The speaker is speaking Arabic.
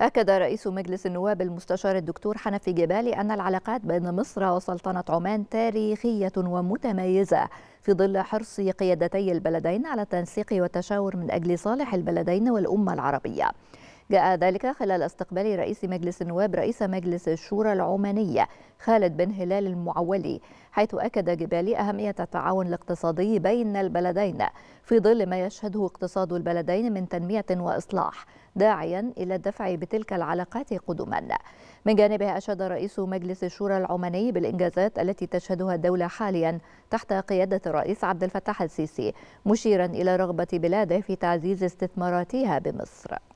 أكد رئيس مجلس النواب المستشار الدكتور حنفي جبالي أن العلاقات بين مصر وسلطنة عمان تاريخية ومتميزة في ظل حرص قيادتي البلدين على التنسيق والتشاور من أجل صالح البلدين والأمة العربية. جاء ذلك خلال استقبال رئيس مجلس النواب رئيس مجلس الشورى العمانية خالد بن هلال المعولي حيث أكد جبالي أهمية التعاون الاقتصادي بين البلدين في ظل ما يشهده اقتصاد البلدين من تنمية وإصلاح داعيا إلى الدفع بتلك العلاقات قدما من جانبه أشاد رئيس مجلس الشورى العماني بالإنجازات التي تشهدها الدولة حاليا تحت قيادة الرئيس عبد الفتاح السيسي مشيرا إلى رغبة بلاده في تعزيز استثماراتها بمصر